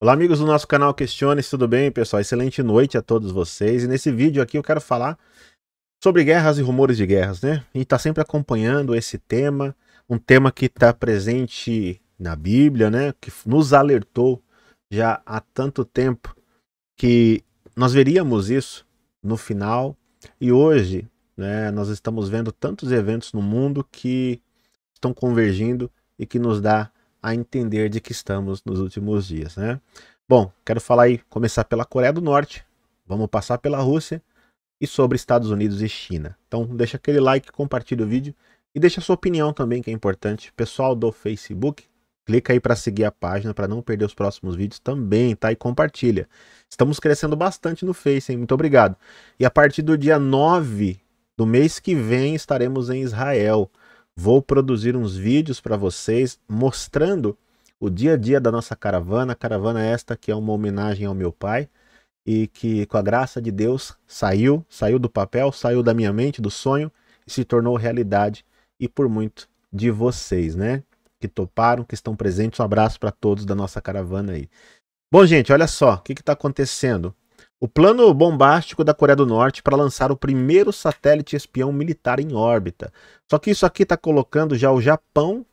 Olá, amigos do nosso canal Questione-se, tudo bem, pessoal? Excelente noite a todos vocês. E nesse vídeo aqui eu quero falar sobre guerras e rumores de guerras, né? A gente tá sempre acompanhando esse tema, um tema que está presente na Bíblia, né? Que nos alertou já há tanto tempo que nós veríamos isso no final. E hoje, né, nós estamos vendo tantos eventos no mundo que estão convergindo e que nos dá a entender de que estamos nos últimos dias, né? Bom, quero falar aí, começar pela Coreia do Norte, vamos passar pela Rússia e sobre Estados Unidos e China. Então, deixa aquele like, compartilha o vídeo e deixa sua opinião também, que é importante. Pessoal do Facebook, clica aí para seguir a página para não perder os próximos vídeos também, tá? E compartilha. Estamos crescendo bastante no Face, hein? Muito obrigado. E a partir do dia 9 do mês que vem estaremos em Israel. Vou produzir uns vídeos para vocês mostrando o dia a dia da nossa caravana. A caravana esta que é uma homenagem ao meu pai e que com a graça de Deus saiu, saiu do papel, saiu da minha mente, do sonho e se tornou realidade e por muito de vocês, né? Que toparam, que estão presentes. Um abraço para todos da nossa caravana aí. Bom, gente, olha só o que está acontecendo. O plano bombástico da Coreia do Norte para lançar o primeiro satélite espião militar em órbita. Só que isso aqui está colocando já o Japão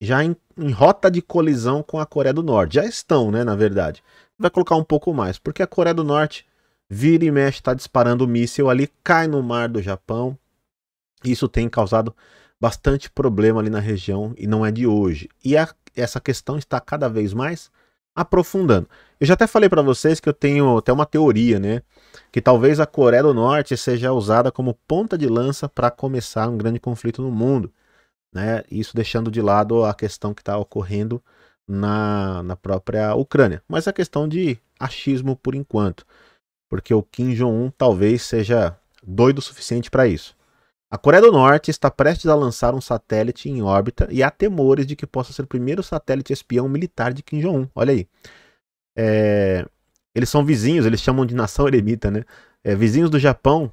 já em, em, rota de colisão com a Coreia do Norte. Já estão, né, na verdade. Vai colocar um pouco mais, porque a Coreia do Norte vira e mexe, está disparando o míssil ali, cai no mar do Japão. Isso tem causado bastante problema ali na região e não é de hoje. E a, essa questão está cada vez mais aprofundando. Eu já até falei para vocês que eu tenho até uma teoria, né? Que talvez a Coreia do Norte seja usada como ponta de lança para começar um grande conflito no mundo, né? Isso deixando de lado a questão que está ocorrendo na, na própria Ucrânia, mas a é questão de achismo por enquanto, porque o Kim Jong-un talvez seja doido o suficiente para isso. A Coreia do Norte está prestes a lançar um satélite em órbita e há temores de que possa ser o primeiro satélite espião militar de Kim Jong-un. Olha aí. É, eles são vizinhos, eles chamam de nação eremita, né? É, vizinhos do Japão.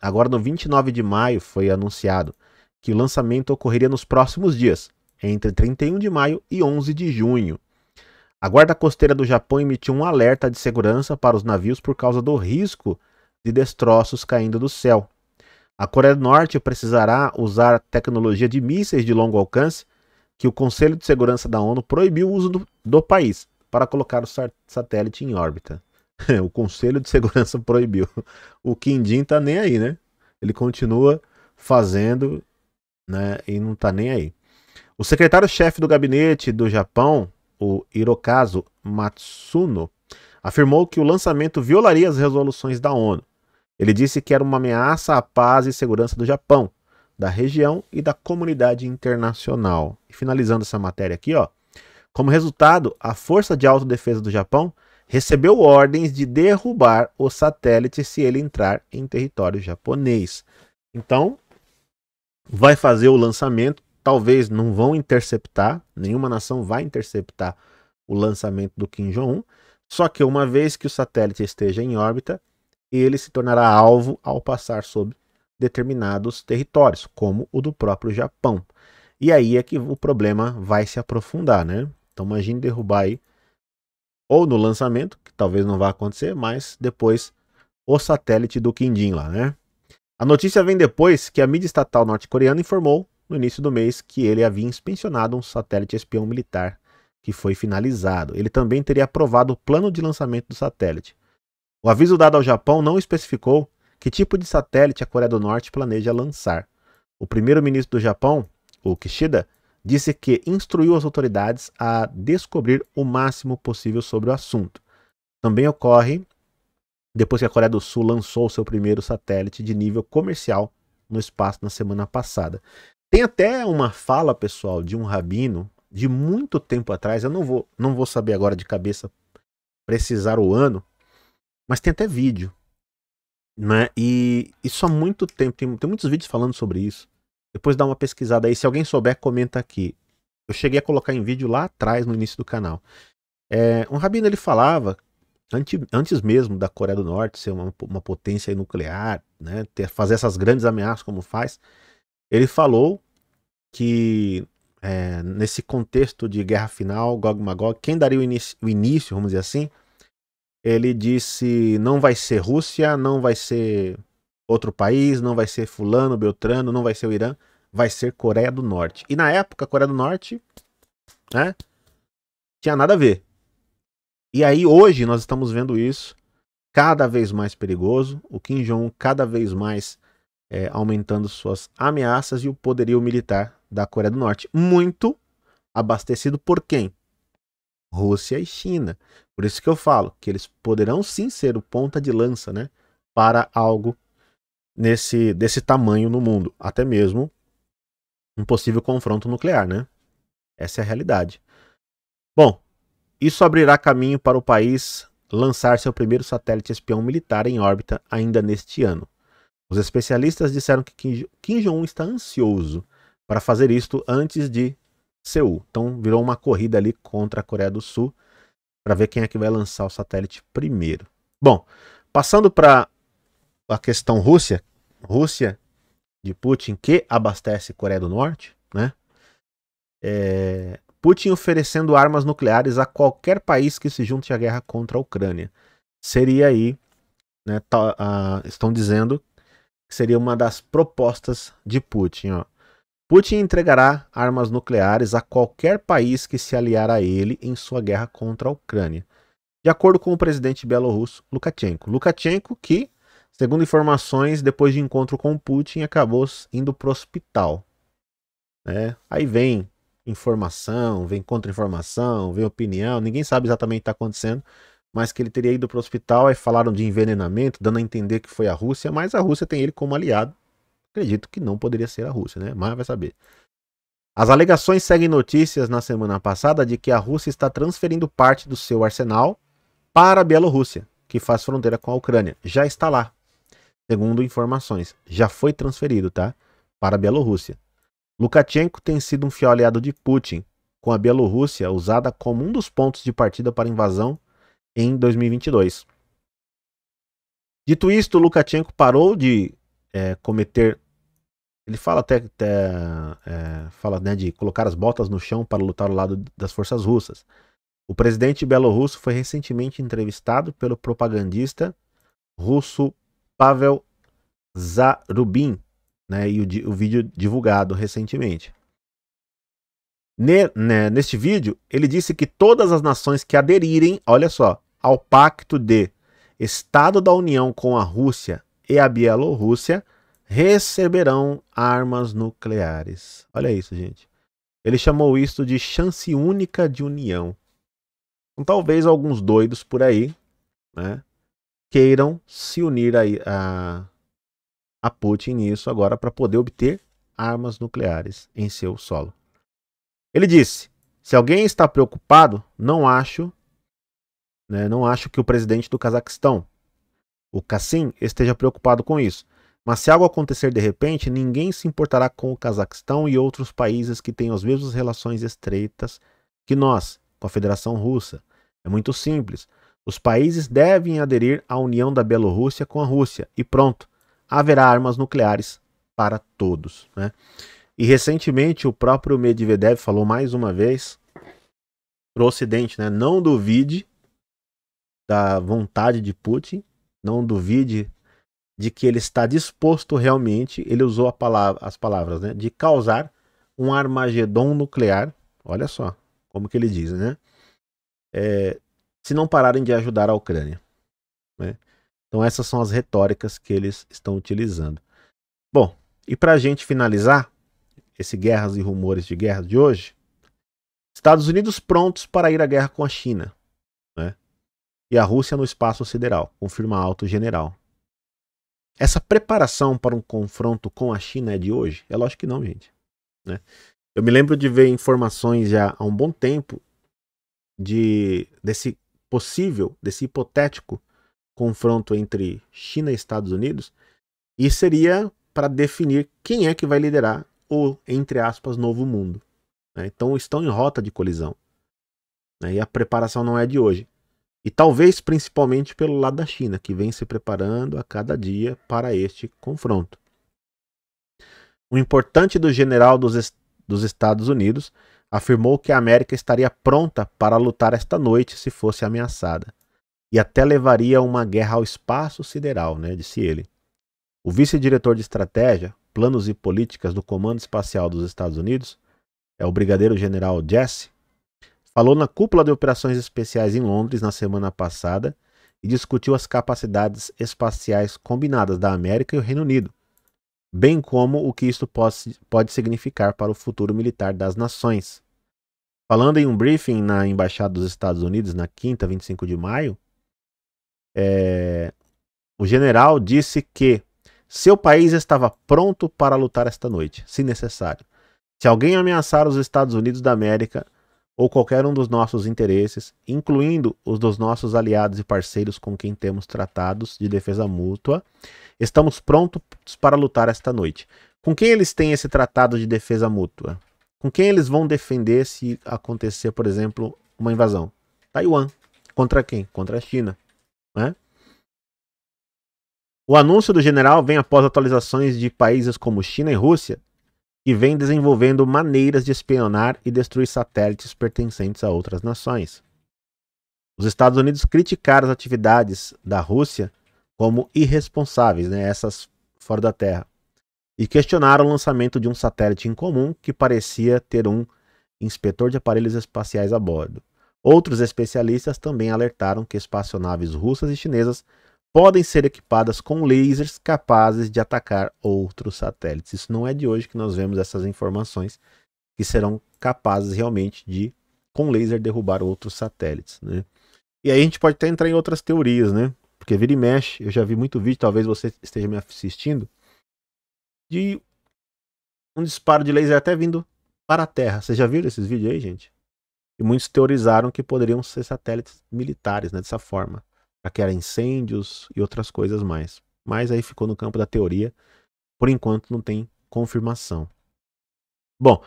Agora, no 29 de maio, foi anunciado que o lançamento ocorreria nos próximos dias, entre 31 de maio e 11 de junho. A Guarda Costeira do Japão emitiu um alerta de segurança para os navios por causa do risco de destroços caindo do céu a Coreia do Norte precisará usar tecnologia de mísseis de longo alcance que o Conselho de Segurança da ONU proibiu o uso do, do país para colocar o satélite em órbita. o Conselho de Segurança proibiu. O Kim Jin tá nem aí, né? Ele continua fazendo né, e não tá nem aí. O secretário-chefe do gabinete do Japão, o Hirokazu Matsuno, afirmou que o lançamento violaria as resoluções da ONU ele disse que era uma ameaça à paz e segurança do Japão, da região e da comunidade internacional. E finalizando essa matéria aqui, ó, como resultado, a Força de Autodefesa do Japão recebeu ordens de derrubar o satélite se ele entrar em território japonês. Então, vai fazer o lançamento, talvez não vão interceptar, nenhuma nação vai interceptar o lançamento do Kim Jong-un, só que uma vez que o satélite esteja em órbita, ele se tornará alvo ao passar sobre determinados territórios, como o do próprio Japão. E aí é que o problema vai se aprofundar, né? Então imagine derrubar aí ou no lançamento, que talvez não vá acontecer, mas depois o satélite do Jin lá, né? A notícia vem depois que a mídia estatal norte-coreana informou no início do mês que ele havia inspecionado um satélite espião militar que foi finalizado. Ele também teria aprovado o plano de lançamento do satélite. O aviso dado ao Japão não especificou que tipo de satélite a Coreia do Norte planeja lançar. O primeiro-ministro do Japão, o Kishida, disse que instruiu as autoridades a descobrir o máximo possível sobre o assunto. Também ocorre depois que a Coreia do Sul lançou seu primeiro satélite de nível comercial no espaço na semana passada. Tem até uma fala, pessoal, de um rabino de muito tempo atrás, eu não vou, não vou saber agora de cabeça precisar o ano, mas tem até vídeo. Né? E isso há muito tempo. Tem, tem muitos vídeos falando sobre isso. Depois dá uma pesquisada aí. Se alguém souber, comenta aqui. Eu cheguei a colocar em vídeo lá atrás, no início do canal. É, um rabino ele falava, antes, antes mesmo da Coreia do Norte ser uma, uma potência nuclear, né, ter, fazer essas grandes ameaças como faz, ele falou que é, nesse contexto de guerra final, Gog Magog, quem daria o, inicio, o início, vamos dizer assim, ele disse: não vai ser Rússia, não vai ser outro país, não vai ser Fulano, Beltrano, não vai ser o Irã, vai ser Coreia do Norte. E na época, a Coreia do Norte, né? Tinha nada a ver. E aí hoje nós estamos vendo isso cada vez mais perigoso, o Kim Jong-un cada vez mais é, aumentando suas ameaças e o poderio militar da Coreia do Norte. Muito abastecido por quem? Rússia e China. Por isso que eu falo que eles poderão sim ser o ponta de lança, né, para algo nesse desse tamanho no mundo, até mesmo um possível confronto nuclear, né? Essa é a realidade. Bom, isso abrirá caminho para o país lançar seu primeiro satélite espião militar em órbita ainda neste ano. Os especialistas disseram que Kim Jong-un está ansioso para fazer isto antes de Seul. Então virou uma corrida ali contra a Coreia do Sul para ver quem é que vai lançar o satélite primeiro. Bom, passando para a questão Rússia, Rússia de Putin que abastece Coreia do Norte, né? É, Putin oferecendo armas nucleares a qualquer país que se junte à guerra contra a Ucrânia. Seria aí, né, tá, estão dizendo que seria uma das propostas de Putin, ó. Putin entregará armas nucleares a qualquer país que se aliar a ele em sua guerra contra a Ucrânia, de acordo com o presidente belorrusso Lukashenko. Lukashenko, que, segundo informações, depois de encontro com Putin, acabou indo para o hospital. Né? aí vem informação, vem contra-informação, vem opinião, ninguém sabe exatamente o que está acontecendo, mas que ele teria ido para o hospital, aí falaram de envenenamento, dando a entender que foi a Rússia, mas a Rússia tem ele como aliado. Acredito que não poderia ser a Rússia, né? Mas vai saber. As alegações seguem notícias na semana passada de que a Rússia está transferindo parte do seu arsenal para a Bielorrússia, que faz fronteira com a Ucrânia. Já está lá. Segundo informações, já foi transferido, tá? Para a Bielorrússia. Lukashenko tem sido um fiel aliado de Putin, com a Bielorrússia usada como um dos pontos de partida para invasão em 2022. Dito isto, Lukashenko parou de é, cometer ele fala até, até é, fala né, de colocar as botas no chão para lutar ao lado das forças russas. O presidente belorrusso foi recentemente entrevistado pelo propagandista russo Pavel Zarubin, né, e o, o vídeo divulgado recentemente. Ne, né, neste vídeo, ele disse que todas as nações que aderirem, olha só, ao pacto de Estado da União com a Rússia e a Bielorrússia receberão armas nucleares. Olha isso, gente. Ele chamou isso de chance única de união. Então, talvez alguns doidos por aí né, queiram se unir a, a, a Putin nisso agora para poder obter armas nucleares em seu solo. Ele disse: se alguém está preocupado, não acho, né, não acho que o presidente do Cazaquistão, o Kassim, esteja preocupado com isso. Mas se algo acontecer de repente, ninguém se importará com o Cazaquistão e outros países que têm as mesmas relações estreitas que nós, com a Federação Russa. É muito simples. Os países devem aderir à união da Bielorrússia com a Rússia e pronto, haverá armas nucleares para todos. Né? E recentemente o próprio Medvedev falou mais uma vez para o Ocidente, né? não duvide da vontade de Putin, não duvide de que ele está disposto realmente, ele usou palavra, as palavras, né, de causar um armagedom nuclear. Olha só como que ele diz, né? É, se não pararem de ajudar a Ucrânia. Né? Então essas são as retóricas que eles estão utilizando. Bom, e para a gente finalizar esse guerras e rumores de guerra de hoje, Estados Unidos prontos para ir à guerra com a China, né? E a Rússia no espaço sideral, confirma alto general. Essa preparação para um confronto com a China é de hoje? É lógico que não, gente. Né? Eu me lembro de ver informações já há um bom tempo de desse possível, desse hipotético confronto entre China e Estados Unidos, e seria para definir quem é que vai liderar o, entre aspas, novo mundo. Né? Então estão em rota de colisão. Né? E a preparação não é de hoje. E talvez principalmente pelo lado da China, que vem se preparando a cada dia para este confronto. O importante do general dos, est dos Estados Unidos afirmou que a América estaria pronta para lutar esta noite se fosse ameaçada, e até levaria uma guerra ao espaço sideral, né, disse ele. O vice-diretor de estratégia, planos e políticas do Comando Espacial dos Estados Unidos, é o brigadeiro general Jesse falou na cúpula de operações especiais em Londres na semana passada e discutiu as capacidades espaciais combinadas da América e o Reino Unido, bem como o que isso pode significar para o futuro militar das nações. Falando em um briefing na Embaixada dos Estados Unidos na quinta, 25 de maio, é... o general disse que seu país estava pronto para lutar esta noite, se necessário. Se alguém ameaçar os Estados Unidos da América, ou qualquer um dos nossos interesses, incluindo os dos nossos aliados e parceiros com quem temos tratados de defesa mútua, estamos prontos para lutar esta noite. Com quem eles têm esse tratado de defesa mútua? Com quem eles vão defender se acontecer, por exemplo, uma invasão? Taiwan. Contra quem? Contra a China. Né? O anúncio do general vem após atualizações de países como China e Rússia, e vem desenvolvendo maneiras de espionar e destruir satélites pertencentes a outras nações. Os Estados Unidos criticaram as atividades da Rússia como irresponsáveis, né, essas fora da Terra, e questionaram o lançamento de um satélite incomum que parecia ter um inspetor de aparelhos espaciais a bordo. Outros especialistas também alertaram que espaçonaves russas e chinesas podem ser equipadas com lasers capazes de atacar outros satélites. Isso não é de hoje que nós vemos essas informações que serão capazes realmente de, com laser, derrubar outros satélites. Né? E aí a gente pode até entrar em outras teorias, né? Porque vira e mexe, eu já vi muito vídeo, talvez você esteja me assistindo, de um disparo de laser até vindo para a Terra. Vocês já viram esses vídeos aí, gente? E muitos teorizaram que poderiam ser satélites militares, né? Dessa forma paquera incêndios e outras coisas mais. Mas aí ficou no campo da teoria. Por enquanto não tem confirmação. Bom,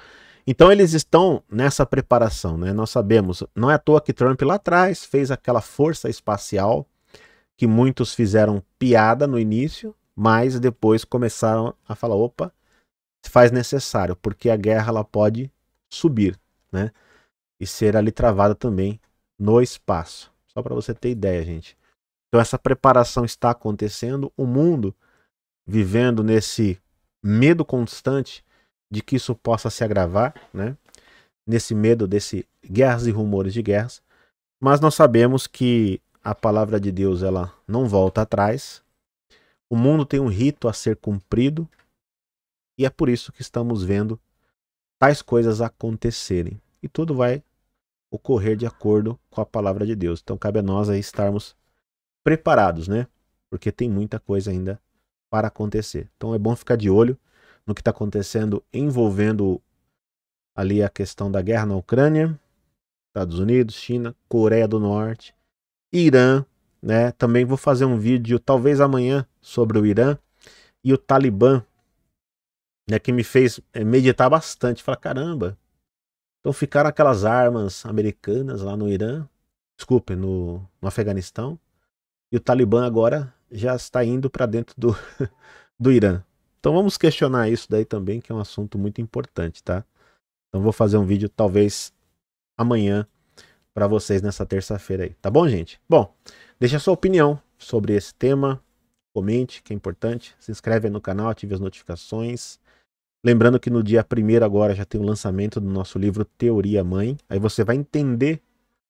então eles estão nessa preparação, né? Nós sabemos, não é à toa que Trump lá atrás fez aquela força espacial que muitos fizeram piada no início, mas depois começaram a falar, opa, faz necessário, porque a guerra ela pode subir, né? E ser ali travada também no espaço. Só para você ter ideia, gente. Então essa preparação está acontecendo, o mundo vivendo nesse medo constante de que isso possa se agravar, né? Nesse medo desse guerras e rumores de guerras. Mas nós sabemos que a palavra de Deus ela não volta atrás. O mundo tem um rito a ser cumprido e é por isso que estamos vendo tais coisas acontecerem. E tudo vai ocorrer de acordo com a palavra de Deus. Então cabe a nós aí estarmos preparados, né? Porque tem muita coisa ainda para acontecer. Então é bom ficar de olho no que está acontecendo envolvendo ali a questão da guerra na Ucrânia, Estados Unidos, China, Coreia do Norte, Irã, né? Também vou fazer um vídeo talvez amanhã sobre o Irã e o Talibã, né, que me fez eh, meditar bastante, falar caramba. Então ficaram aquelas armas americanas lá no Irã, desculpe, no, no Afeganistão, e o Talibã agora já está indo para dentro do, do Irã. Então vamos questionar isso daí também, que é um assunto muito importante, tá? Então vou fazer um vídeo talvez amanhã para vocês nessa terça-feira aí, tá bom, gente? Bom, deixa a sua opinião sobre esse tema, comente, que é importante, se inscreve no canal, ative as notificações. Lembrando que no dia 1 agora já tem o lançamento do nosso livro Teoria Mãe. Aí você vai entender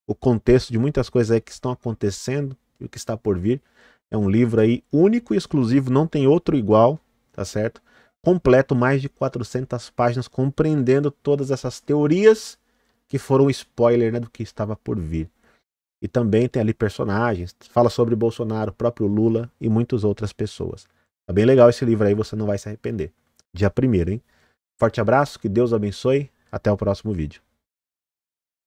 o contexto de muitas coisas aí que estão acontecendo e o que está por vir. É um livro aí único e exclusivo, não tem outro igual, tá certo? Completo, mais de 400 páginas, compreendendo todas essas teorias que foram spoiler né, do que estava por vir. E também tem ali personagens, fala sobre Bolsonaro, próprio Lula e muitas outras pessoas. Tá bem legal esse livro aí, você não vai se arrepender. Dia primeiro, hein? Forte abraço, que Deus abençoe, até o próximo vídeo.